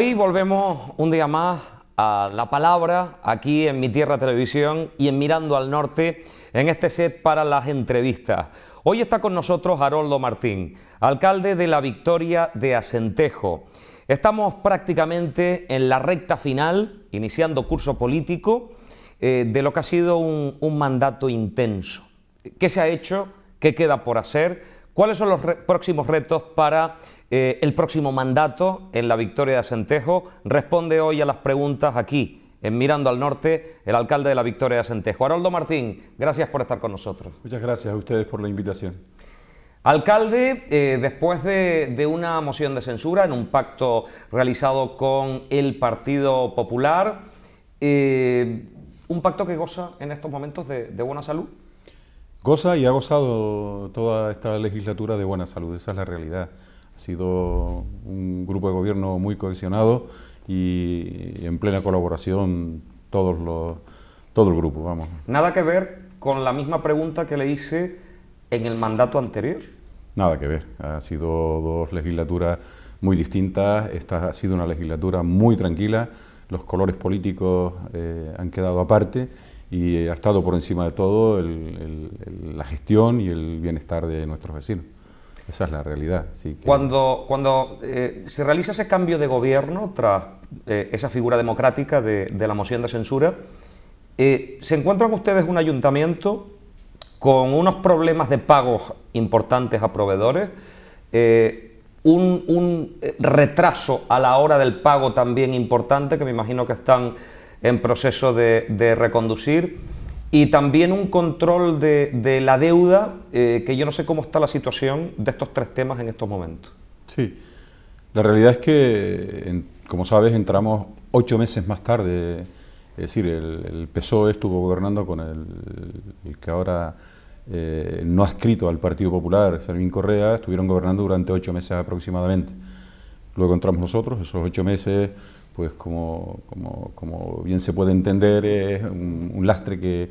Hoy volvemos un día más a La Palabra, aquí en Mi Tierra Televisión y en Mirando al Norte, en este set para las entrevistas. Hoy está con nosotros Haroldo Martín, alcalde de La Victoria de Acentejo. Estamos prácticamente en la recta final, iniciando curso político, eh, de lo que ha sido un, un mandato intenso. ¿Qué se ha hecho? ¿Qué queda por hacer? ¿Cuáles son los próximos retos para eh, el próximo mandato en la victoria de Asentejo? Responde hoy a las preguntas aquí, en Mirando al Norte, el alcalde de la victoria de Asentejo. Haroldo Martín, gracias por estar con nosotros. Muchas gracias a ustedes por la invitación. Alcalde, eh, después de, una moción de censura en un pacto realizado con el Partido Popular, eh, un pacto que goza en estos momentos de buena salud. Goza y ha gozado toda esta legislatura de buena salud, esa es la realidad. Ha sido un grupo de gobierno muy cohesionado y en plena colaboración todos los, todo el grupo, vamos. Nada que ver con la misma pregunta que le hice en el mandato anterior. Nada que ver, ha sido dos legislaturas muy distintas, esta ha sido una legislatura muy tranquila, los colores políticos eh, han quedado aparte y ha estado por encima de todo la gestión y el bienestar de nuestros vecinos. Esa es la realidad. Cuando, cuando eh, se realiza ese cambio de gobierno tras eh, esa figura democrática de, la moción de censura, eh, ¿se encuentran ustedes un ayuntamiento con unos problemas de pagos importantes a proveedores? un, un retraso a la hora del pago también importante, que me imagino que están en proceso de, reconducir. Y también un control de, la deuda, eh, que yo no sé cómo está la situación de estos tres temas en estos momentos. Sí, la realidad es que, como sabes, entramos ocho meses más tarde. Es decir, el, PSOE estuvo gobernando con el, que ahora eh, no no escrito al Partido Popular, Fermín Correa, estuvieron gobernando durante ocho meses aproximadamente. Luego entramos nosotros, esos ocho meses pues como, bien se puede entender, es un, lastre que,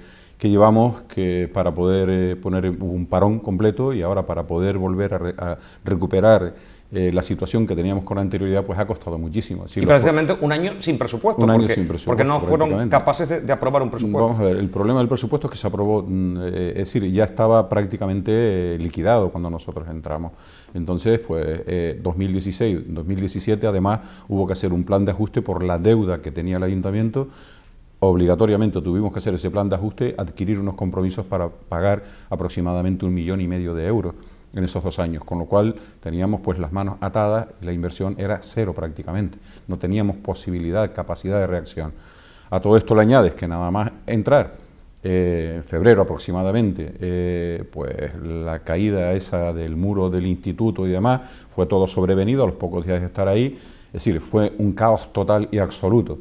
llevamos que para poder eh, poner un parón completo y ahora para poder volver a, recuperar eh, la situación que teníamos con anterioridad pues ha costado muchísimo. y prácticamente un año sin presupuesto. porque, Porque no fueron capaces de, aprobar un presupuesto. Vamos a ver, el problema del presupuesto es que se aprobó, mm, eh, es decir, ya estaba prácticamente liquidado cuando nosotros entramos. Entonces, pues 2016, eh, 2017 además hubo que hacer un plan de ajuste por la deuda que tenía el ayuntamiento obligatoriamente tuvimos que hacer ese plan de ajuste, adquirir unos compromisos para pagar aproximadamente un millón y medio de euros en esos dos años, con lo cual teníamos pues las manos atadas y la inversión era cero prácticamente, no teníamos posibilidad, capacidad de reacción. A todo esto le añades que nada más entrar eh, en febrero aproximadamente, eh, pues la caída esa del muro del instituto y demás, fue todo sobrevenido a los pocos días de estar ahí, es decir, fue un caos total y absoluto.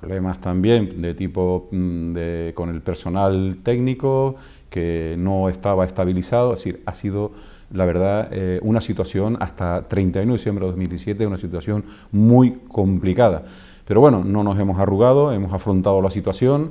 Problemas también de tipo mm, con el personal técnico que no estaba estabilizado, es decir, ha sido la verdad, eh, una situación hasta 31 de diciembre de 2017, una situación muy complicada. Pero bueno, no nos hemos arrugado, hemos afrontado la situación,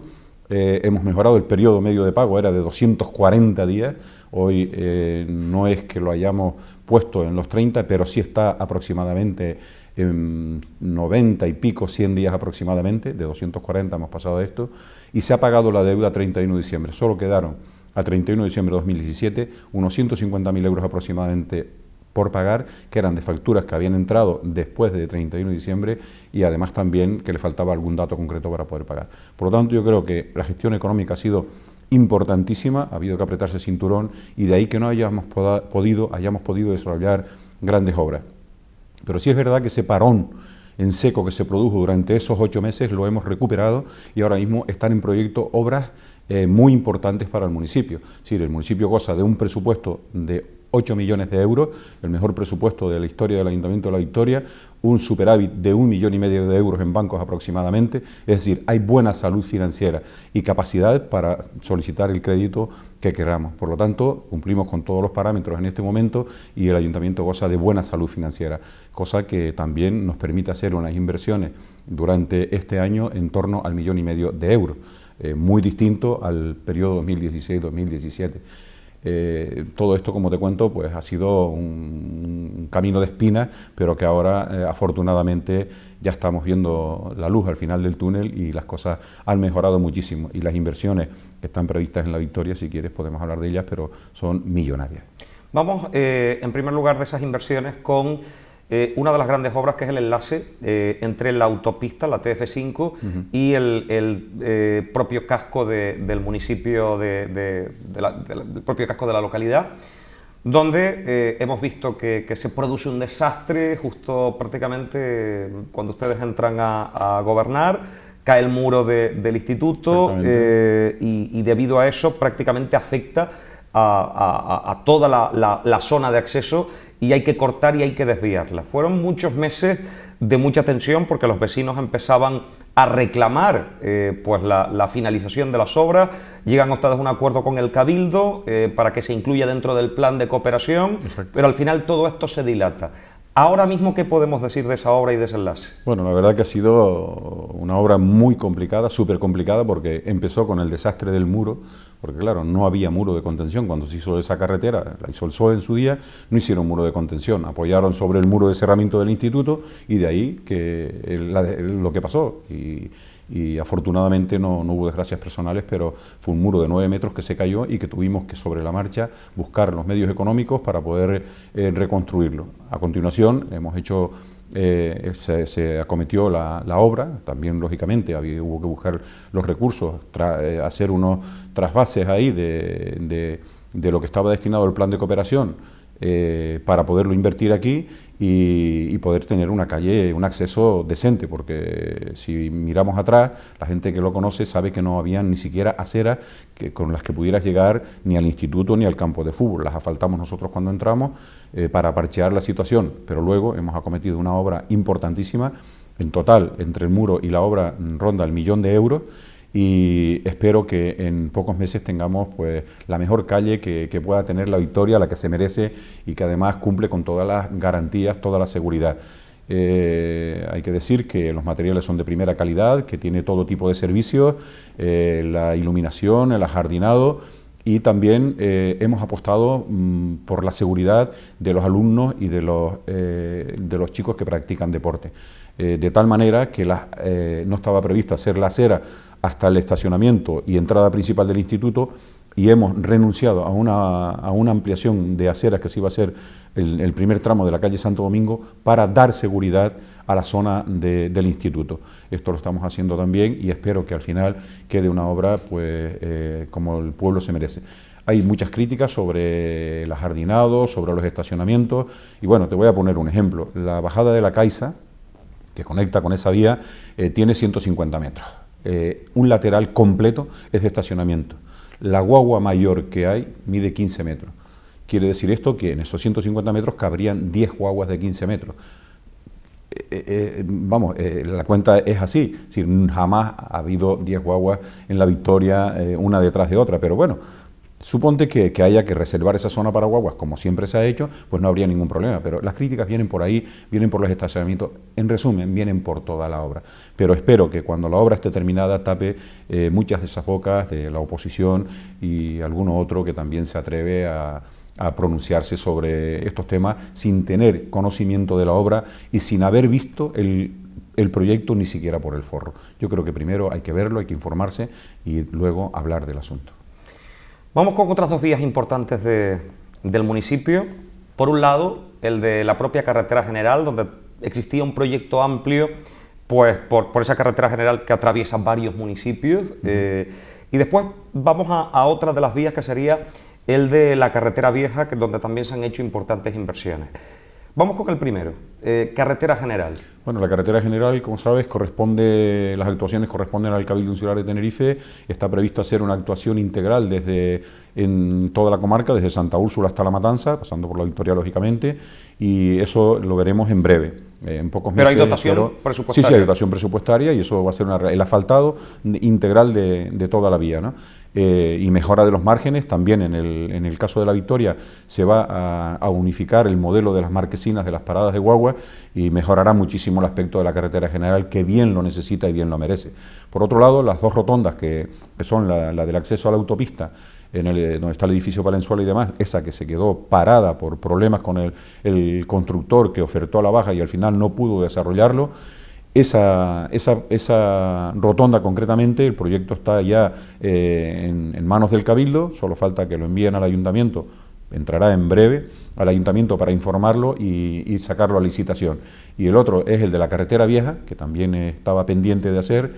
eh, hemos mejorado el periodo medio de pago, era de 240 días, hoy eh, no es que lo hayamos puesto en los 30, pero sí está aproximadamente en 90 y pico, 100 días aproximadamente, de 240 hemos pasado a esto, y se ha pagado la deuda 31 de diciembre, solo quedaron a 31 de diciembre de 2017 unos 150.000 euros aproximadamente por pagar, que eran de facturas que habían entrado después de 31 de diciembre y además también que le faltaba algún dato concreto para poder pagar. Por lo tanto, yo creo que la gestión económica ha sido importantísima, ha habido que apretarse cinturón y de ahí que no hayamos podido, hayamos podido desarrollar grandes obras. Pero sí es verdad que ese parón en seco que se produjo durante esos ocho meses lo hemos recuperado y ahora mismo están en proyecto obras eh, muy importantes para el municipio. Es decir, el municipio goza de un presupuesto de 8 millones de euros, el mejor presupuesto de la historia del Ayuntamiento de la Victoria, un superávit de un millón y medio de euros en bancos aproximadamente, es decir, hay buena salud financiera y capacidad para solicitar el crédito que queramos. Por lo tanto, cumplimos con todos los parámetros en este momento y el Ayuntamiento goza de buena salud financiera, cosa que también nos permite hacer unas inversiones durante este año en torno al millón y medio de euros, eh, muy distinto al periodo 2016-2017. Eh, todo esto, como te cuento, pues ha sido un, camino de espinas, pero que ahora eh, afortunadamente ya estamos viendo la luz al final del túnel y las cosas han mejorado muchísimo. Y las inversiones que están previstas en la victoria, si quieres podemos hablar de ellas, pero son millonarias. Vamos, eh, en primer lugar, de esas inversiones con eh, una de las grandes obras que es el enlace eh, entre la autopista, la TF5, y el, eh, propio casco de, del municipio, de, la, del propio casco de la localidad, donde hemos visto que, se produce un desastre justo prácticamente cuando ustedes entran a, gobernar, cae el muro del instituto y, debido a eso prácticamente afecta a, toda la, la, zona de acceso y hay que cortar y hay que desviarla. Fueron muchos meses de mucha tensión porque los vecinos empezaban a reclamar eh, pues la, finalización de las obras, llegan ustedes a un acuerdo con el Cabildo eh, para que se incluya dentro del plan de cooperación, pero al final todo esto se dilata. Ahora mismo, ¿qué podemos decir de esa obra y de ese enlace? Bueno, la verdad que ha sido una obra muy complicada, súper complicada, porque empezó con el desastre del muro, porque claro, no había muro de contención cuando se hizo esa carretera, la hizo el SOE en su día, no hicieron muro de contención, apoyaron sobre el muro de cerramiento del instituto y de ahí que lo que pasó y afortunadamente no, hubo desgracias personales, pero fue un muro de 9 metros que se cayó y que tuvimos que sobre la marcha buscar los medios económicos para poder eh, reconstruirlo. A continuación hemos hecho... Eh, se, acometió la, obra, también lógicamente hubo que buscar los recursos, eh, hacer unos trasvases ahí de, de lo que estaba destinado el plan de cooperación eh, para poderlo invertir aquí y, poder tener una calle, un acceso decente, porque si miramos atrás, la gente que lo conoce sabe que no había ni siquiera aceras que, con las que pudieras llegar ni al instituto ni al campo de fútbol. Las asfaltamos nosotros cuando entramos eh, para parchear la situación, pero luego hemos acometido una obra importantísima, en total, entre el muro y la obra mm, ronda el millón de euros y espero que en pocos meses tengamos pues, la mejor calle que, pueda tener la Victoria, la que se merece y que además cumple con todas las garantías, toda la seguridad. Eh, hay que decir que los materiales son de primera calidad, que tiene todo tipo de servicios, eh, la iluminación, el ajardinado y también eh, hemos apostado mm, por la seguridad de los alumnos y de los chicos que practican deporte. Eh, de tal manera que eh, no estaba previsto hacer la acera hasta el estacionamiento y entrada principal del instituto y hemos renunciado a una, ampliación de aceras que se iba a hacer el, el, primer tramo de la calle Santo Domingo para dar seguridad a la zona del instituto. Esto lo estamos haciendo también y espero que al final quede una obra pues, eh, como el pueblo se merece. Hay muchas críticas sobre las jardinados sobre los estacionamientos y bueno, te voy a poner un ejemplo. La bajada de la Caixa, que conecta con esa vía, eh, tiene 150 metros. Eh, un lateral completo es de estacionamiento. La guagua mayor que hay mide 15 metros. Quiere decir esto que en esos 150 metros cabrían 10 guaguas de 15 metros. Eh, vamos, la cuenta es así, jamás ha habido 10 guaguas en la victoria una detrás de otra, pero bueno, Suponte que, haya que reservar esa zona para guaguas, como siempre se ha hecho, pues no habría ningún problema. Pero las críticas vienen por ahí, vienen por los estacionamientos, en resumen, vienen por toda la obra. Pero espero que cuando la obra esté terminada tape eh, muchas de esas bocas de la oposición y alguno otro que también se atreve a, pronunciarse sobre estos temas sin tener conocimiento de la obra y sin haber visto el, el proyecto ni siquiera por el forro. Yo creo que primero hay que verlo, hay que informarse y luego hablar del asunto. Vamos con otras dos vías importantes del municipio. Por un lado, el de la propia carretera general, donde existía un proyecto amplio pues, por, esa carretera general que atraviesa varios municipios. Eh, y después vamos a, a otra de las vías que sería el de la carretera vieja, que, donde también se han hecho importantes inversiones. Vamos con el primero. Eh, carretera general. Bueno, la carretera general, como sabes, corresponde, las actuaciones corresponden al Cabildo Insular de Tenerife. Está previsto hacer una actuación integral desde en toda la comarca, desde Santa Úrsula hasta La Matanza, pasando por la Victoria, lógicamente, y eso lo veremos en breve. Eh, en pocos meses. pero hay dotación presupuestaria. Sí, sí, hay dotación presupuestaria y eso va a ser el asfaltado integral de, toda la vía. ¿no? Eh, y mejora de los márgenes, también en el, en el caso de la Victoria se va a, unificar el modelo de las marquesinas de las paradas de guagua y mejorará muchísimo el aspecto de la carretera general que bien lo necesita y bien lo merece. Por otro lado, las dos rotondas que, son la, del acceso a la autopista en eh, donde está el edificio Palenzuela y demás, esa que se quedó parada por problemas con el, el, constructor que ofertó a la baja y al final no pudo desarrollarlo, esa, rotonda concretamente, el proyecto está ya eh, en manos del Cabildo, solo falta que lo envíen al ayuntamiento entrará en breve al ayuntamiento para informarlo y, sacarlo a licitación. Y el otro es el de la carretera vieja, que también estaba pendiente de hacer.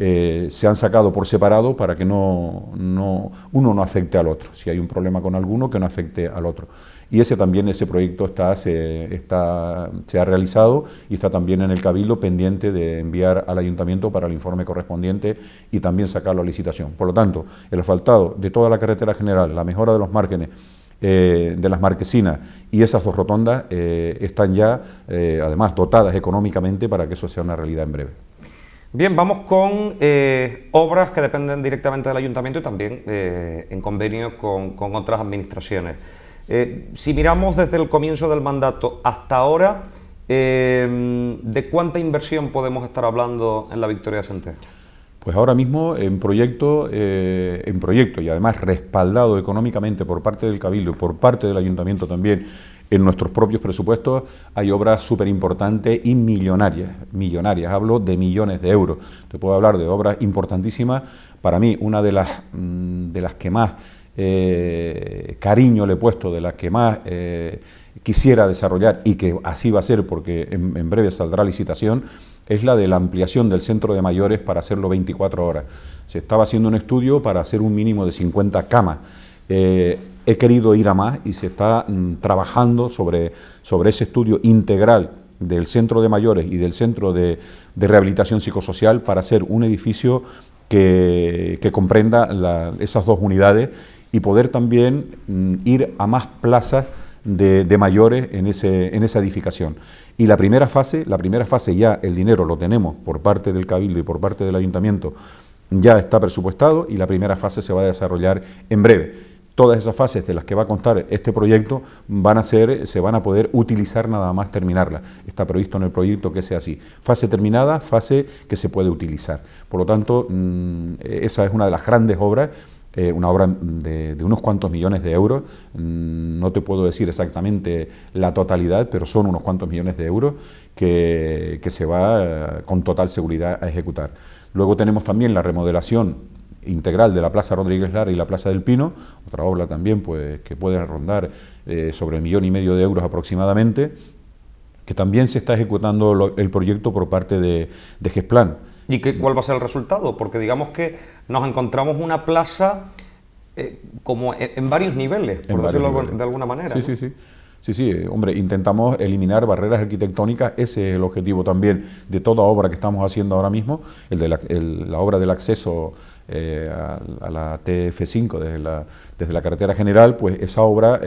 Eh, se han sacado por separado para que no, no, uno no afecte al otro. Si hay un problema con alguno, que no afecte al otro. Y ese también, ese proyecto está, se, está, se ha realizado y está también en el Cabildo pendiente de enviar al Ayuntamiento para el informe correspondiente y también sacarlo a licitación. Por lo tanto, el asfaltado de toda la carretera general, la mejora de los márgenes, eh, de las marquesinas y esas dos rotondas eh, están ya, eh, además, dotadas económicamente para que eso sea una realidad en breve. Bien, vamos con obras que dependen directamente del ayuntamiento y también en convenio con, otras administraciones. si miramos desde el comienzo del mandato hasta ahora, ¿de cuánta inversión podemos estar hablando en la Victoria Santé? Pues ahora mismo en proyecto, eh, en proyecto y además respaldado económicamente por parte del Cabildo y por parte del Ayuntamiento también en nuestros propios presupuestos hay obras súper importantes y millonarias, millonarias, hablo de millones de euros. Te puedo hablar de obras importantísimas. Para mí, una de las, mm, de las que más eh, cariño le he puesto, de las que más eh, quisiera desarrollar y que así va a ser porque en, en breve saldrá licitación, es la de la ampliación del centro de mayores para hacerlo 24 horas. Se estaba haciendo un estudio para hacer un mínimo de 50 camas. Eh, he querido ir a más y se está mm, trabajando sobre, sobre ese estudio integral del centro de mayores y del centro de, de rehabilitación psicosocial para hacer un edificio que, que comprenda esas dos unidades y poder también mm, ir a más plazas de, mayores en, ese, en esa edificación. Y la primera fase, la primera fase ya el dinero lo tenemos por parte del Cabildo y por parte del Ayuntamiento, ya está presupuestado y la primera fase se va a desarrollar en breve. Todas esas fases de las que va a contar este proyecto van a ser, se van a poder utilizar nada más terminarla. Está previsto en el proyecto que sea así. Fase terminada, fase que se puede utilizar. Por lo tanto, mm, esa es una de las grandes obras eh, una obra mm, de, unos cuantos millones de euros, mm, no te puedo decir exactamente la totalidad, pero son unos cuantos millones de euros que, que se va eh, con total seguridad a ejecutar. Luego tenemos también la remodelación integral de la Plaza Rodríguez Lara y la Plaza del Pino, otra obra también pues, que puede rondar eh, sobre el millón y medio de euros aproximadamente, que también se está ejecutando el proyecto por parte de, de GESPLAN. ¿Y qué, cuál va a ser el resultado? Porque digamos que nos encontramos una plaza eh, como e, en, varios niveles, por decirlo de alguna manera. Sí, sí, sí. Sí, sí, eh, hombre, intentamos eliminar barreras arquitectónicas, ese es el objetivo también de toda obra que estamos haciendo ahora mismo, el de la, obra del acceso eh, a, la TF5 desde la, desde la, carretera general, pues esa obra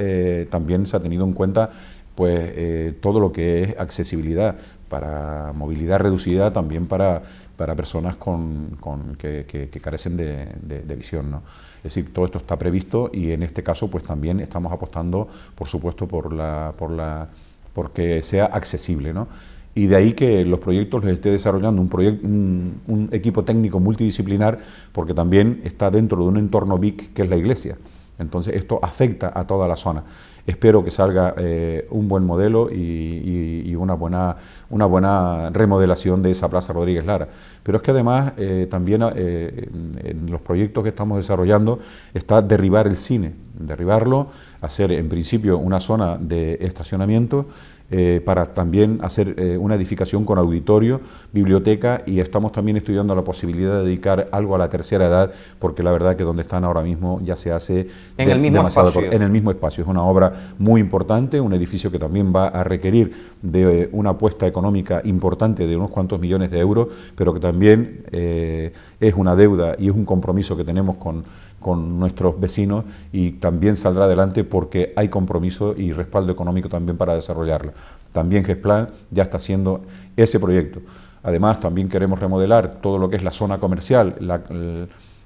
también se ha tenido en cuenta pues todo lo que es accesibilidad para movilidad reducida, también para para personas con, que, carecen de, visión. ¿no? Es decir, todo esto está previsto y en este caso pues también estamos apostando, por supuesto, por la, por la, porque sea accesible. ¿no? Y de ahí que los proyectos los esté desarrollando un, un equipo técnico multidisciplinar, porque también está dentro de un entorno BIC que es la iglesia. Entonces esto afecta a toda la zona. Espero que salga eh, un buen modelo y, una, buena, una buena remodelación de esa Plaza Rodríguez Lara. Pero es que además eh, también eh, en los proyectos que estamos desarrollando está derribar el cine, derribarlo, hacer en principio una zona de estacionamiento eh, para también hacer eh, una edificación con auditorio, biblioteca y estamos también estudiando la posibilidad de dedicar algo a la tercera edad, porque la verdad que donde están ahora mismo ya se hace en, el, mismo espacio. en el mismo espacio. Es una obra muy importante, un edificio que también va a requerir de eh, una apuesta económica importante de unos cuantos millones de euros, pero que también es una deuda y es un compromiso que tenemos con con nuestros vecinos y también saldrá adelante porque hay compromiso y respaldo económico también para desarrollarlo. También GESPLAN ya está haciendo ese proyecto. Además, también queremos remodelar todo lo que es la zona comercial, la,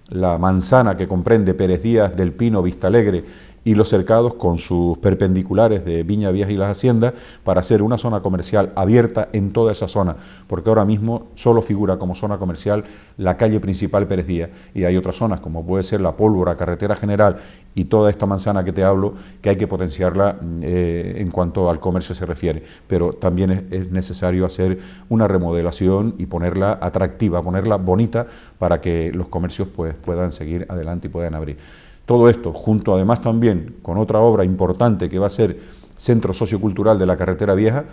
la manzana que comprende Pérez Díaz, Del Pino, Vista Alegre y los cercados con sus perpendiculares de Viña Vías y las Haciendas para hacer una zona comercial abierta en toda esa zona, porque ahora mismo solo figura como zona comercial la calle principal Pérez Díaz y hay otras zonas como puede ser la Pólvora, Carretera General y toda esta manzana que te hablo que hay que potenciarla mm, eh, en cuanto al comercio se refiere, pero también es, es necesario hacer una remodelación y ponerla atractiva, ponerla bonita para que los comercios pues, puedan seguir adelante y puedan abrir. Todo esto, junto además también con otra obra importante que va a ser Centro Sociocultural de la Carretera Vieja,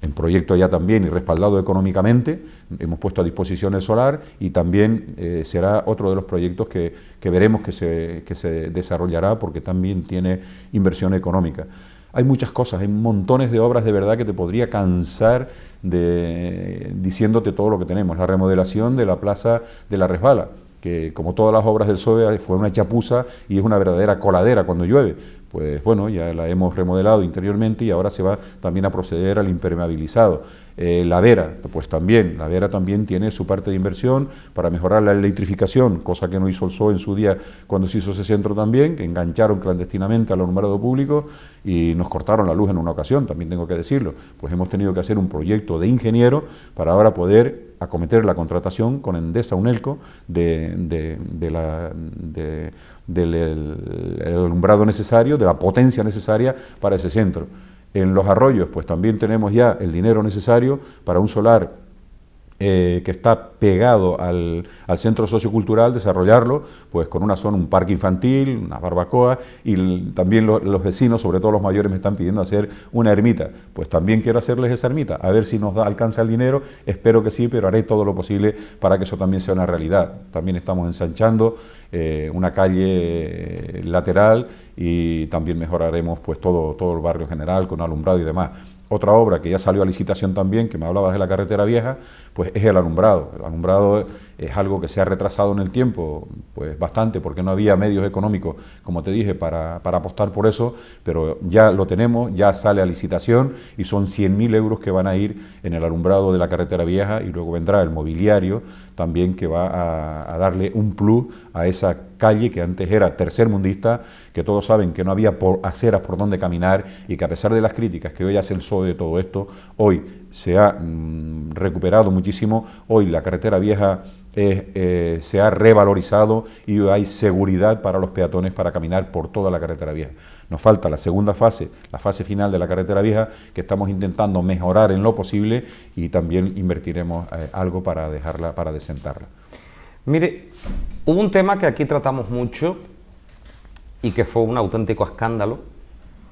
en proyecto ya también y respaldado económicamente, hemos puesto a disposición el solar y también eh, será otro de los proyectos que, veremos que se, desarrollará porque también tiene inversión económica. Hay muchas cosas, hay montones de obras de verdad que te podría cansar de, diciéndote todo lo que tenemos. La remodelación de la plaza de la Resbala, que como todas las obras del PSOE fue una chapuza y es una verdadera coladera cuando llueve, pues bueno, ya la hemos remodelado interiormente y ahora se va también a proceder al impermeabilizado. Eh, la Vera, pues también, la Vera también tiene su parte de inversión para mejorar la electrificación, cosa que no hizo el SOE en su día cuando se hizo ese centro también, que engancharon clandestinamente a al alumbrado público y nos cortaron la luz en una ocasión, también tengo que decirlo. Pues hemos tenido que hacer un proyecto de ingeniero para ahora poder acometer la contratación con Endesa Unelco de, de la... De, del alumbrado necesario, de la potencia necesaria para ese centro. En los arroyos, pues también tenemos ya el dinero necesario para un solar eh, que está pegado al, centro sociocultural, desarrollarlo, pues con una zona, un parque infantil, una barbacoa, y también los vecinos, sobre todo los mayores, me están pidiendo hacer una ermita. Pues también quiero hacerles esa ermita, a ver si nos da, alcanza el dinero, espero que sí, pero haré todo lo posible para que eso también sea una realidad. También estamos ensanchando eh, una calle eh, lateral y también mejoraremos pues todo, todo el barrio general con alumbrado y demás otra obra que ya salió a licitación también, que me hablabas de la carretera vieja, pues es el alumbrado. El alumbrado es algo que se ha retrasado en el tiempo, pues bastante, porque no había medios económicos, como te dije, para, apostar por eso, pero ya lo tenemos, ya sale a licitación y son 100.000 euros que van a ir en el alumbrado de la carretera vieja y luego vendrá el mobiliario también que va a, a darle un plus a esa calle que antes era Tercer Mundista, que todos saben que no había por aceras por donde caminar y que a pesar de las críticas que hoy hace el e de todo esto, hoy se ha mm, recuperado muchísimo, hoy la carretera vieja eh, se ha revalorizado y hay seguridad para los peatones para caminar por toda la carretera vieja. Nos falta la segunda fase, la fase final de la carretera vieja, que estamos intentando mejorar en lo posible y también invertiremos eh, algo para dejarla, para desentarla. Mire, hubo un tema que aquí tratamos mucho y que fue un auténtico escándalo,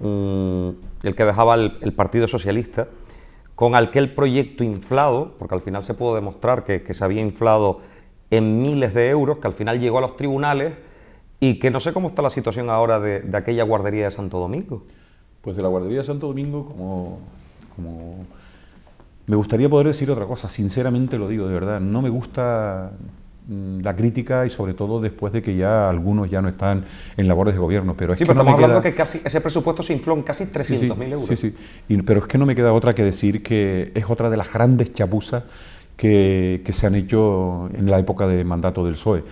mm, el que dejaba el, Partido Socialista, con aquel proyecto inflado, porque al final se pudo demostrar que, se había inflado en miles de euros, que al final llegó a los tribunales y que no sé cómo está la situación ahora de, aquella guardería de Santo Domingo. Pues de la guardería de Santo Domingo, como, como... Me gustaría poder decir otra cosa, sinceramente lo digo, de verdad, no me gusta Mm, la crítica y sobre todo después de que ya algunos ya no están en labores de gobierno. Pero es estamos hablando que ese presupuesto se infló en casi 300.000 mil euros. Sí, sí, pero es que no me queda otra que decir que es otra de las grandes chapuzas que, se han hecho en la época de mandato del PSOE.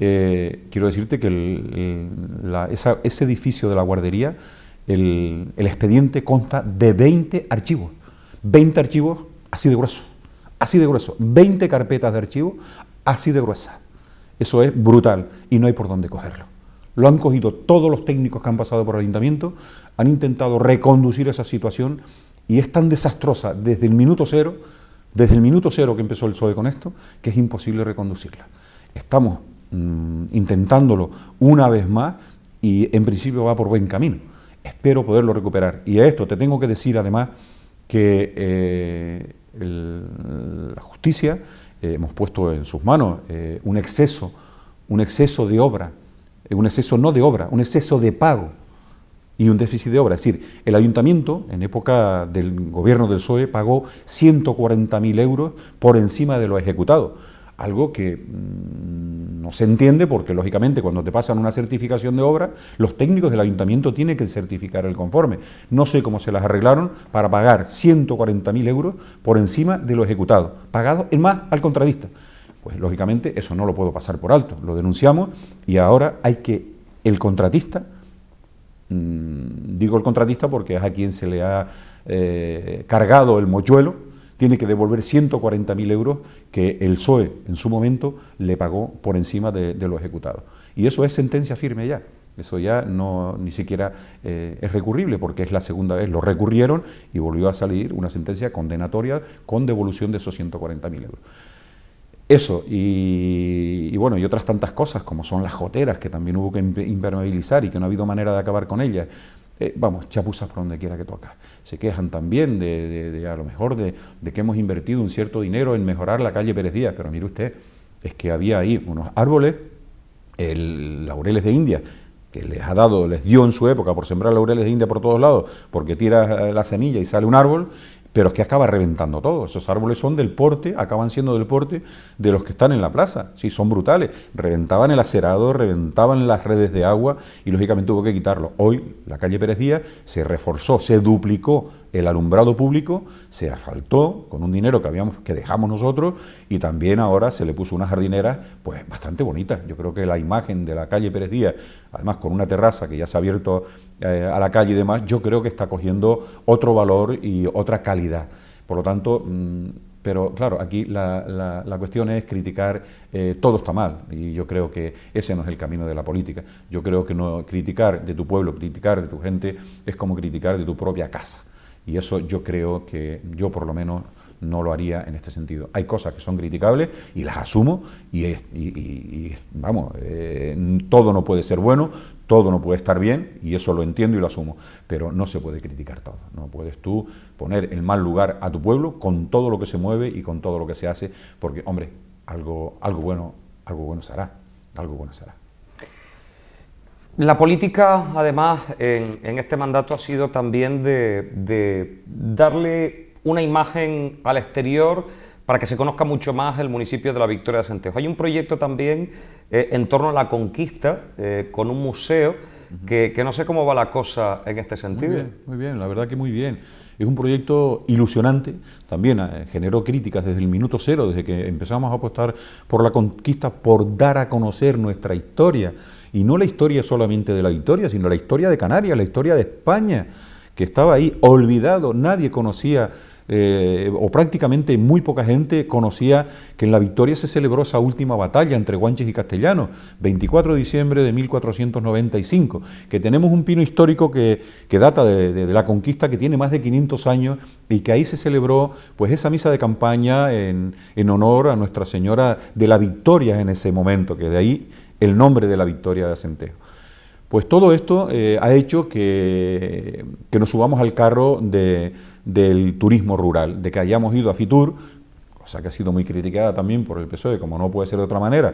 Eh, quiero decirte que ese edificio de la guardería, el, expediente consta de 20 archivos. 20 archivos así de grueso así de grueso, 20 carpetas de archivos así de gruesa. Eso es brutal y no hay por dónde cogerlo. Lo han cogido todos los técnicos que han pasado por el ayuntamiento, han intentado reconducir esa situación y es tan desastrosa desde el minuto cero, desde el minuto cero que empezó el soe con esto, que es imposible reconducirla. Estamos mm, intentándolo una vez más y en principio va por buen camino. Espero poderlo recuperar. Y a esto te tengo que decir además que eh, la justicia eh, hemos puesto en sus manos eh, un exceso, un exceso de obra, eh, un exceso no de obra, un exceso de pago y un déficit de obra. Es decir, el ayuntamiento, en época del gobierno del PSOE, pagó 140.000 euros por encima de lo ejecutado algo que mm, no se entiende porque lógicamente cuando te pasan una certificación de obra, los técnicos del ayuntamiento tienen que certificar el conforme. No sé cómo se las arreglaron para pagar 140.000 euros por encima de lo ejecutado, pagado en más al contratista. Pues lógicamente eso no lo puedo pasar por alto, lo denunciamos y ahora hay que el contratista mm, digo el contratista porque es a quien se le ha eh, cargado el mochuelo tiene que devolver 140.000 euros que el PSOE en su momento le pagó por encima de, lo ejecutado. Y eso es sentencia firme ya. Eso ya no ni siquiera eh, es recurrible porque es la segunda vez. Lo recurrieron y volvió a salir una sentencia condenatoria con devolución de esos 140.000 euros. Eso, y, bueno, y otras tantas cosas como son las joteras que también hubo que impermeabilizar y que no ha habido manera de acabar con ellas. Eh, vamos, chapuzas por donde quiera que tocas. Se quejan también de, a lo mejor de, que hemos invertido un cierto dinero en mejorar la calle Pérez Díaz, pero mire usted, es que había ahí unos árboles, el, laureles de India, que les ha dado, les dio en su época por sembrar laureles de India por todos lados, porque tira la semilla y sale un árbol, pero es que acaba reventando todo. Esos árboles son del porte, acaban siendo del porte de los que están en la plaza. Sí, son brutales. Reventaban el acerado, reventaban las redes de agua y lógicamente hubo que quitarlo. Hoy la calle Pérez Díaz se reforzó, se duplicó el alumbrado público, se asfaltó con un dinero que, habíamos, que dejamos nosotros y también ahora se le puso unas jardineras pues bastante bonitas. Yo creo que la imagen de la calle Pérez Díaz, además con una terraza que ya se ha abierto eh, a la calle y demás, yo creo que está cogiendo otro valor y otra calidad por lo tanto, mm, pero claro, aquí la, la, cuestión es criticar eh, todo está mal y yo creo que ese no es el camino de la política. Yo creo que no criticar de tu pueblo, criticar de tu gente es como criticar de tu propia casa. Y eso yo creo que yo por lo menos no lo haría en este sentido. Hay cosas que son criticables y las asumo y, vamos, eh, todo no puede ser bueno, todo no puede estar bien y eso lo entiendo y lo asumo, pero no se puede criticar todo. No puedes tú poner el mal lugar a tu pueblo con todo lo que se mueve y con todo lo que se hace, porque hombre, algo, algo bueno, algo bueno será, algo bueno será. La política, además, en, este mandato ha sido también de, de darle una imagen al exterior para que se conozca mucho más el municipio de la Victoria de Santejo. Hay un proyecto también eh, en torno a la conquista, eh, con un museo, que, no sé cómo va la cosa en este sentido. Muy bien, la verdad que muy bien. Es un proyecto ilusionante, también eh, generó críticas desde el minuto cero, desde que empezamos a apostar por la conquista, por dar a conocer nuestra historia, y no la historia solamente de la Victoria, sino la historia de Canarias, la historia de España que estaba ahí olvidado, nadie conocía eh, o prácticamente muy poca gente conocía que en la victoria se celebró esa última batalla entre Guanches y Castellanos, 24 de diciembre de 1495, que tenemos un pino histórico que, data de, la conquista, que tiene más de 500 años, y que ahí se celebró pues esa misa de campaña en, en honor a Nuestra Señora de la Victoria en ese momento, que de ahí el nombre de la Victoria de Acentejo. Pues todo esto eh, ha hecho que, nos subamos al carro del turismo rural, de que hayamos ido a Fitur, cosa que ha sido muy criticada también por el PSOE, como no puede ser de otra manera,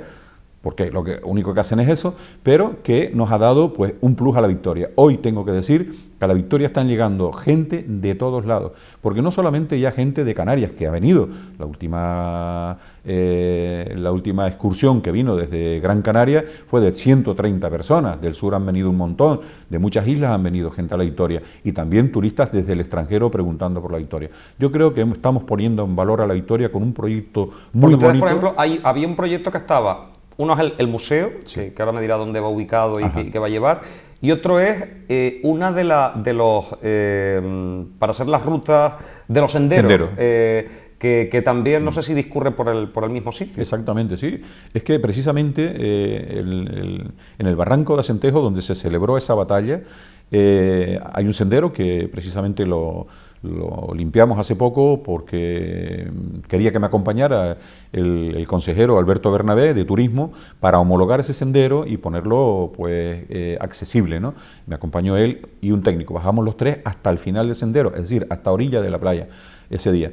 porque lo que, único que hacen es eso, pero que nos ha dado pues, un plus a la victoria. Hoy tengo que decir que a la victoria están llegando gente de todos lados, porque no solamente ya gente de Canarias que ha venido, la última, eh, la última excursión que vino desde Gran Canaria fue de 130 personas, del sur han venido un montón, de muchas islas han venido gente a la victoria, y también turistas desde el extranjero preguntando por la victoria. Yo creo que estamos poniendo en valor a la victoria con un proyecto muy bonito. por ejemplo, había un proyecto que estaba uno es el, museo, que ahora me dirá dónde va ubicado y qué, va a llevar. Y otro es eh, una de, la, de los, eh, para hacer las rutas de los senderos. Eh, que, también no sé si discurre por el, por el mismo sitio. Exactamente, sí. Es que precisamente en el barranco de Asentejo, donde se celebró esa batalla, eh, hay un sendero que precisamente lo, limpiamos hace poco porque quería que me acompañara el, consejero Alberto Bernabé de Turismo para homologar ese sendero y ponerlo pues eh, accesible. ¿no? Me acompañó él y un técnico. Bajamos los tres hasta el final del sendero, es decir, hasta orilla de la playa ese día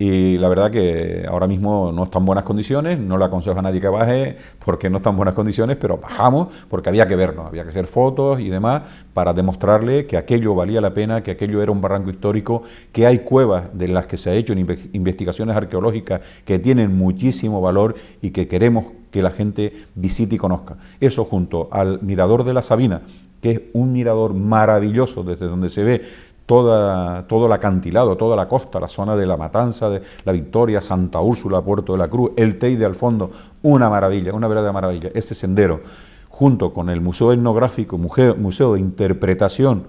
y la verdad que ahora mismo no están buenas condiciones, no le aconsejo a nadie que baje porque no están buenas condiciones, pero bajamos porque había que vernos, había que hacer fotos y demás para demostrarle que aquello valía la pena, que aquello era un barranco histórico, que hay cuevas de las que se ha hecho investigaciones arqueológicas que tienen muchísimo valor y que queremos que la gente visite y conozca. Eso junto al mirador de la Sabina, que es un mirador maravilloso desde donde se ve todo el acantilado, toda la costa, la zona de La Matanza, de La Victoria, Santa Úrsula, Puerto de la Cruz, el Teide al fondo, una maravilla, una verdadera maravilla. ...ese sendero, junto con el Museo Etnográfico, Museo, Museo de Interpretación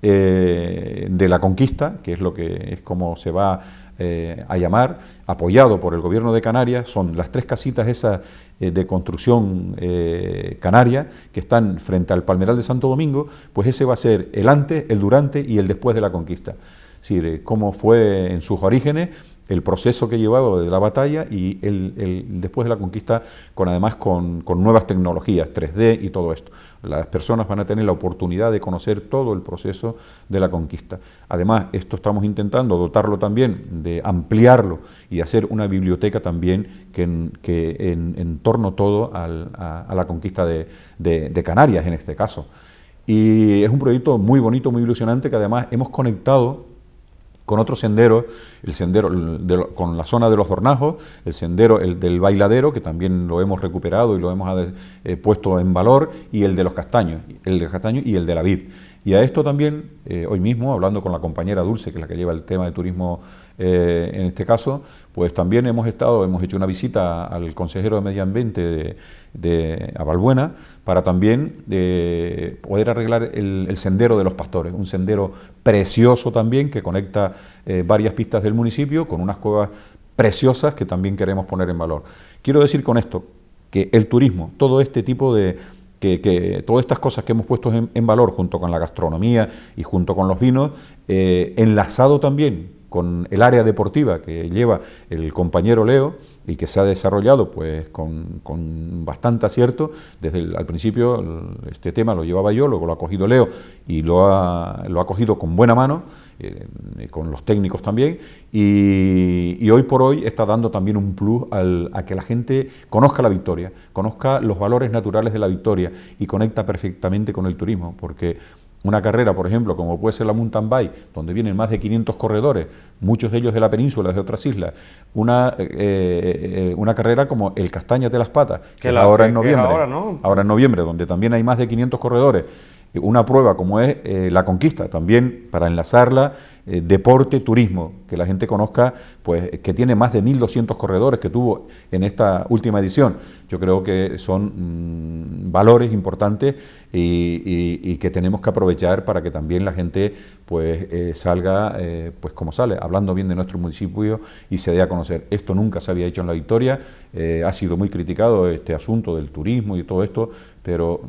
eh, de la Conquista, que es lo que es como se va eh, a llamar, apoyado por el gobierno de Canarias, son las tres casitas esas eh, de construcción eh, canaria que están frente al Palmeral de Santo Domingo, pues ese va a ser el antes, el durante y el después de la conquista. Es decir, cómo fue en sus orígenes el proceso que llevado de la batalla y el, después de la conquista, con además con, nuevas tecnologías, 3D y todo esto. Las personas van a tener la oportunidad de conocer todo el proceso de la conquista. Además, esto estamos intentando dotarlo también, de ampliarlo y hacer una biblioteca también que en, torno todo a, la conquista de, de Canarias en este caso. Y es un proyecto muy bonito, muy ilusionante, que además hemos conectado con otro sendero, el sendero con la zona de los Dornajos, el sendero del bailadero, que también lo hemos recuperado y lo hemos eh, puesto en valor, y el de los castaños, el de castaño y el de la vid. Y a esto también, eh, hoy mismo, hablando con la compañera Dulce, que es la que lleva el tema de turismo eh, en este caso, pues también hemos estado, hemos hecho una visita al consejero de Medio Ambiente de, Avalbuena, para también eh, poder arreglar el, sendero de los pastores, un sendero precioso también que conecta eh, varias pistas del municipio con unas cuevas preciosas que también queremos poner en valor. Quiero decir con esto que el turismo, todo este tipo de, que, todas estas cosas que hemos puesto en, valor junto con la gastronomía y junto con los vinos, enlazado también con el área deportiva que lleva el compañero Leo y que se ha desarrollado pues con, bastante acierto. Desde el, al principio este tema lo llevaba yo, luego lo ha cogido Leo y lo ha, lo ha cogido con buena mano, eh, con los técnicos también, y, hoy por hoy está dando también un plus a que la gente conozca la victoria, conozca los valores naturales de la victoria y conecta perfectamente con el turismo, porque una carrera, por ejemplo, como puede ser la mountain bike, donde vienen más de 500 corredores, muchos de ellos de la península, de otras islas. Una, eh, eh, eh, una carrera como el Castaña de las Patas, que, la, ahora en noviembre. ahora en noviembre, donde también hay más de 500 corredores una prueba como es eh, la conquista, también para enlazarla, eh, deporte, turismo, que la gente conozca, pues que tiene más de 1.200 corredores que tuvo en esta última edición. Yo creo que son mm, valores importantes y, que tenemos que aprovechar para que también la gente pues eh, salga pues como sale, hablando bien de nuestro municipio y se dé a conocer. Esto nunca se había hecho en la Victoria, ha sido muy criticado este asunto del turismo y todo esto, pero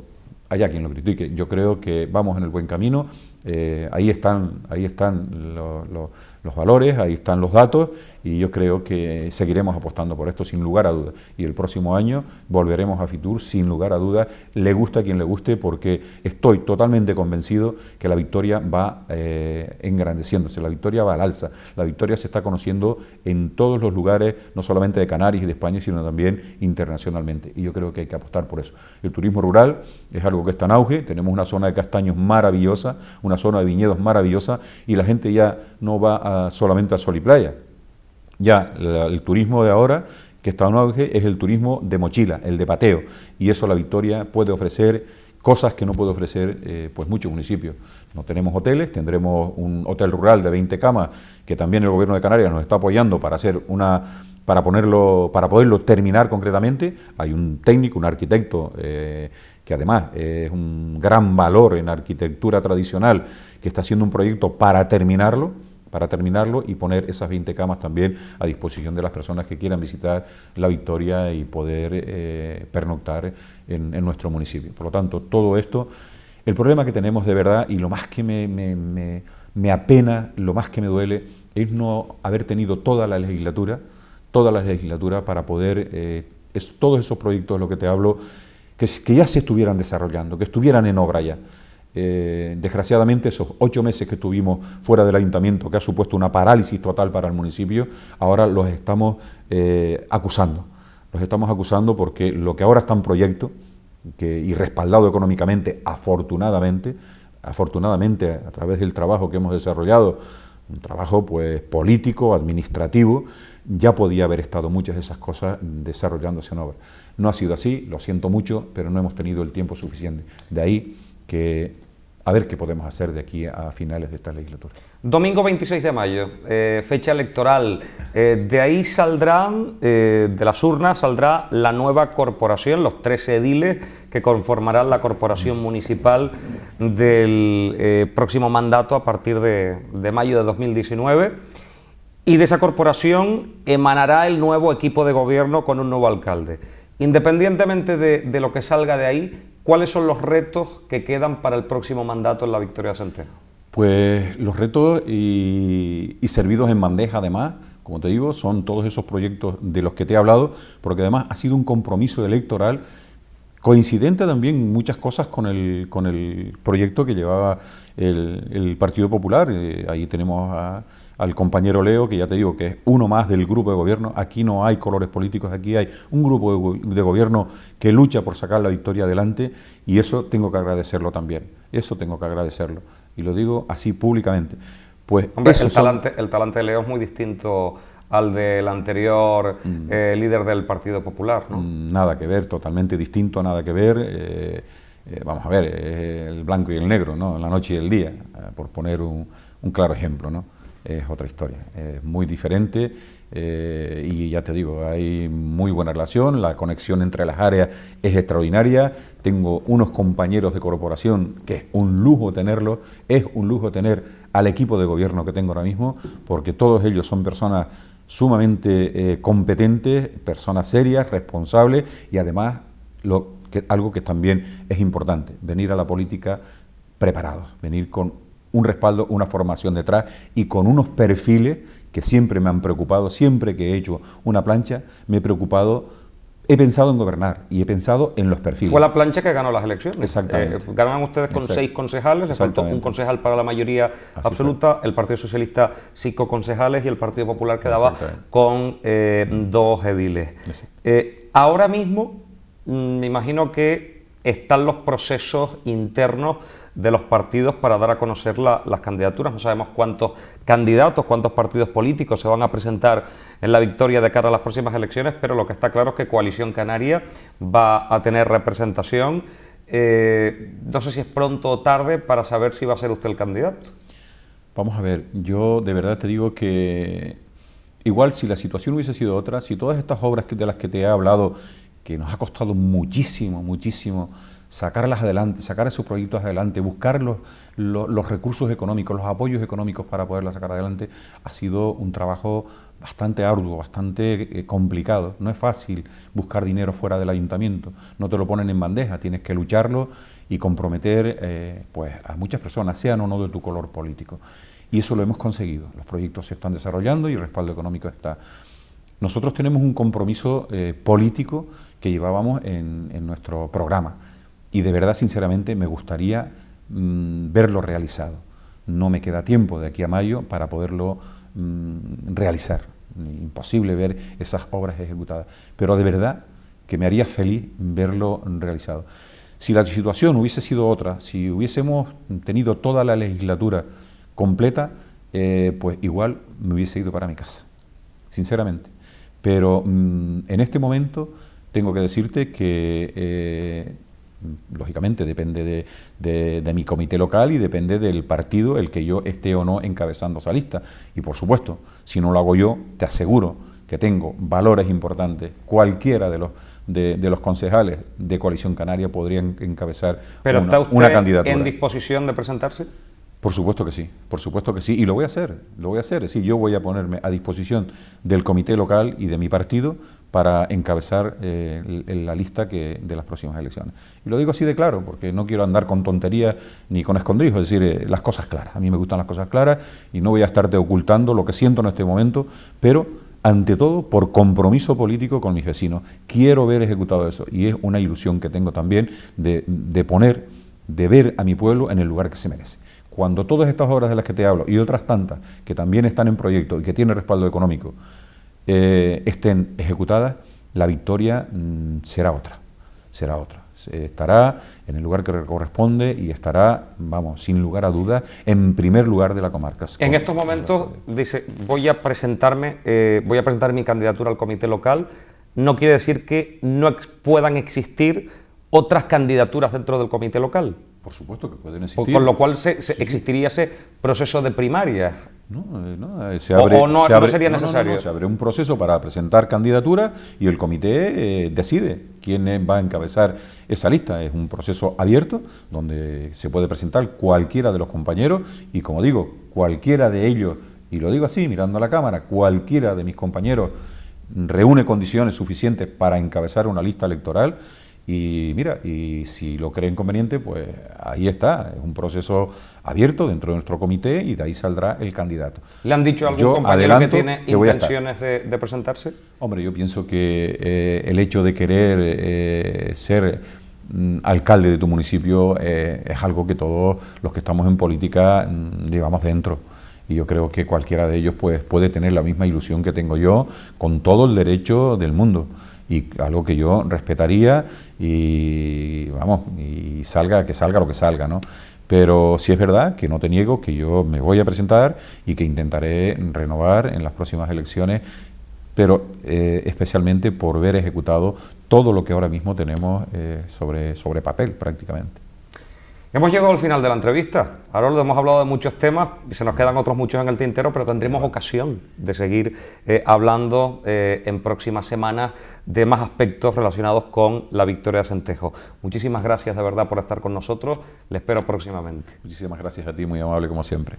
haya quien lo critique. Yo creo que vamos en el buen camino eh, ahí están, ahí están los valores, ahí están los datos y yo creo que seguiremos apostando por esto sin lugar a duda Y el próximo año volveremos a Fitur sin lugar a dudas. Le gusta a quien le guste porque estoy totalmente convencido que la victoria va eh, engrandeciéndose, la victoria va al alza, la victoria se está conociendo en todos los lugares, no solamente de Canarias y de España, sino también internacionalmente. Y yo creo que hay que apostar por eso. El turismo rural es algo que está en auge, tenemos una zona de castaños maravillosa, una zona de viñedos maravillosa y la gente ya no va solamente a sol y playa. Ya el turismo de ahora que está en auge es el turismo de mochila, el de pateo, y eso la Victoria puede ofrecer cosas que no puede ofrecer eh, pues muchos municipios. No tenemos hoteles, tendremos un hotel rural de 20 camas que también el gobierno de Canarias nos está apoyando para hacer una para ponerlo para poderlo terminar concretamente. Hay un técnico, un arquitecto eh, que además es un gran valor en arquitectura tradicional, que está haciendo un proyecto para terminarlo, para terminarlo y poner esas 20 camas también a disposición de las personas que quieran visitar La Victoria y poder eh, pernoctar en, nuestro municipio. Por lo tanto, todo esto, el problema que tenemos de verdad y lo más que me, apena, lo más que me duele, es no haber tenido toda la legislatura, toda la legislatura para poder, eh, es, todos esos proyectos, de lo que te hablo, que, ya se estuvieran desarrollando, que estuvieran en obra ya. Eh, desgraciadamente, esos ocho meses que estuvimos fuera del ayuntamiento, que ha supuesto una parálisis total para el municipio, ahora los estamos eh, acusando. Los estamos acusando porque lo que ahora está en proyecto que, y respaldado económicamente, afortunadamente, afortunadamente a través del trabajo que hemos desarrollado, un trabajo pues político, administrativo, ya podía haber estado muchas de esas cosas desarrollándose en obra. No ha sido así, lo siento mucho, pero no hemos tenido el tiempo suficiente. De ahí que a ver qué podemos hacer de aquí a finales de esta legislatura. Domingo 26 de mayo, eh, fecha electoral. Eh, de ahí saldrán, eh, de las urnas saldrá la nueva corporación, los tres ediles que conformarán la corporación municipal del próximo mandato a partir de, de mayo de 2019. Y de esa corporación emanará el nuevo equipo de gobierno con un nuevo alcalde. Independientemente de, lo que salga de ahí, ¿cuáles son los retos que quedan para el próximo mandato en la Victoria Centeno? Pues los retos y, servidos en bandeja además, como te digo, son todos esos proyectos de los que te he hablado, porque además ha sido un compromiso electoral coincidente también muchas cosas con el, con el proyecto que llevaba el, Partido Popular. Eh, ahí tenemos a al compañero Leo, que ya te digo que es uno más del grupo de gobierno. Aquí no hay colores políticos, aquí hay un grupo de gobierno que lucha por sacar la victoria adelante y eso tengo que agradecerlo también. Eso tengo que agradecerlo. Y lo digo así públicamente. Pues Hombre, el, talante, el de Leo es muy distinto al del anterior mm. eh, líder del Partido Popular. ¿no? Mm, nada que ver, totalmente distinto, nada que ver. Eh, eh, vamos a ver, el blanco y el negro, ¿no? la noche y el día, por poner un, un claro ejemplo. ¿no? es otra historia, es muy diferente eh, y ya te digo, hay muy buena relación, la conexión entre las áreas es extraordinaria, tengo unos compañeros de corporación que es un lujo tenerlo. es un lujo tener al equipo de gobierno que tengo ahora mismo, porque todos ellos son personas sumamente eh, competentes, personas serias, responsables y además lo que, algo que también es importante, venir a la política preparados, venir con un respaldo, una formación detrás y con unos perfiles que siempre me han preocupado, siempre que he hecho una plancha, me he preocupado, he pensado en gobernar y he pensado en los perfiles. Fue la plancha que ganó las elecciones. Exactamente. Eh, ustedes con seis concejales, un concejal para la mayoría absoluta, el Partido Socialista cinco concejales y el Partido Popular quedaba con eh, dos ediles. Eh, ahora mismo mm, me imagino que están los procesos internos de los partidos para dar a conocer las candidaturas. No sabemos cuántos candidatos, cuántos partidos políticos se van a presentar en la victoria de cara a las próximas elecciones, pero lo que está claro es que Coalición Canaria va a tener representación. Eh, no sé si es pronto o tarde para saber si va a ser usted el candidato. Vamos a ver, yo de verdad te digo que igual si la situación hubiese sido otra, si todas estas obras de las que te he hablado, que nos ha costado muchísimo, muchísimo sacarlas adelante, sacar esos proyectos adelante, buscar los, los, recursos económicos, los apoyos económicos para poderlas sacar adelante, ha sido un trabajo bastante arduo, bastante eh, complicado. No es fácil buscar dinero fuera del ayuntamiento, no te lo ponen en bandeja, tienes que lucharlo y comprometer eh, pues, a muchas personas, sean o no de tu color político. Y eso lo hemos conseguido. Los proyectos se están desarrollando y el respaldo económico está. Nosotros tenemos un compromiso eh, político que llevábamos en, en nuestro programa y de verdad, sinceramente, me gustaría mm, verlo realizado. No me queda tiempo de aquí a mayo para poderlo mm, realizar. Imposible ver esas obras ejecutadas. Pero de verdad que me haría feliz verlo realizado. Si la situación hubiese sido otra, si hubiésemos tenido toda la legislatura completa, eh, pues igual me hubiese ido para mi casa, sinceramente. Pero mm, en este momento tengo que decirte que eh, lógicamente depende de, de, mi comité local y depende del partido el que yo esté o no encabezando esa lista. Y por supuesto, si no lo hago yo, te aseguro que tengo valores importantes. Cualquiera de los, de, los concejales de Coalición Canaria podrían encabezar ¿Pero una, está usted ¿En disposición de presentarse? Por supuesto que sí, por supuesto que sí, y lo voy a hacer, lo voy a hacer. Es decir, yo voy a ponerme a disposición del comité local y de mi partido para encabezar eh, la lista que, de las próximas elecciones. Y lo digo así de claro, porque no quiero andar con tontería ni con escondrijos, es decir, eh, las cosas claras. A mí me gustan las cosas claras y no voy a estarte ocultando lo que siento en este momento, pero ante todo por compromiso político con mis vecinos. Quiero ver ejecutado eso y es una ilusión que tengo también de, de poner, de ver a mi pueblo en el lugar que se merece cuando todas estas obras de las que te hablo y otras tantas que también están en proyecto y que tienen respaldo económico eh, estén ejecutadas, la victoria mm, será otra, será otra. Estará en el lugar que corresponde y estará, vamos, sin lugar a dudas, en primer lugar de la comarca. En estos momentos, dice, voy a presentarme, eh, voy a presentar mi candidatura al comité local. No quiere decir que no puedan existir otras candidaturas dentro del comité local. Por supuesto que pueden pues existir. Con lo cual existiría ese proceso de primaria. No, eh, no, eh, o, no, sería necesario. se abre un proceso para presentar candidatura y el comité eh, decide quién va a encabezar esa lista. Es un proceso abierto donde se puede presentar cualquiera de los compañeros y, como digo, cualquiera de ellos, y lo digo así, mirando a la cámara, cualquiera de mis compañeros reúne condiciones suficientes para encabezar una lista electoral y mira, y si lo creen conveniente, pues ahí está. Es un proceso abierto dentro de nuestro comité y de ahí saldrá el candidato. ¿Le han dicho a algún compañero que tiene intenciones de, presentarse? Hombre, yo pienso que eh, el hecho de querer eh, ser mm, alcalde de tu municipio eh, es algo que todos los que estamos en política mm, llevamos dentro. Y yo creo que cualquiera de ellos pues, puede tener la misma ilusión que tengo yo, con todo el derecho del mundo y algo que yo respetaría y vamos, y salga, que salga lo que salga, ¿no? Pero sí es verdad que no te niego que yo me voy a presentar y que intentaré renovar en las próximas elecciones, pero eh, especialmente por ver ejecutado todo lo que ahora mismo tenemos eh, sobre, sobre papel prácticamente. Hemos llegado al final de la entrevista. lo hemos hablado de muchos temas, y se nos quedan otros muchos en el tintero, pero tendremos ocasión de seguir eh, hablando eh, en próximas semanas de más aspectos relacionados con la victoria de Centejo. Muchísimas gracias de verdad por estar con nosotros, le espero próximamente. Muchísimas gracias a ti, muy amable como siempre.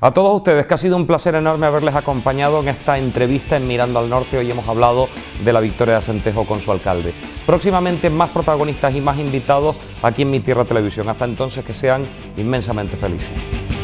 A todos ustedes, que ha sido un placer enorme haberles acompañado en esta entrevista en Mirando al Norte. Hoy hemos hablado de la victoria de Asentejo con su alcalde. Próximamente más protagonistas y más invitados aquí en Mi Tierra Televisión. Hasta entonces, que sean inmensamente felices.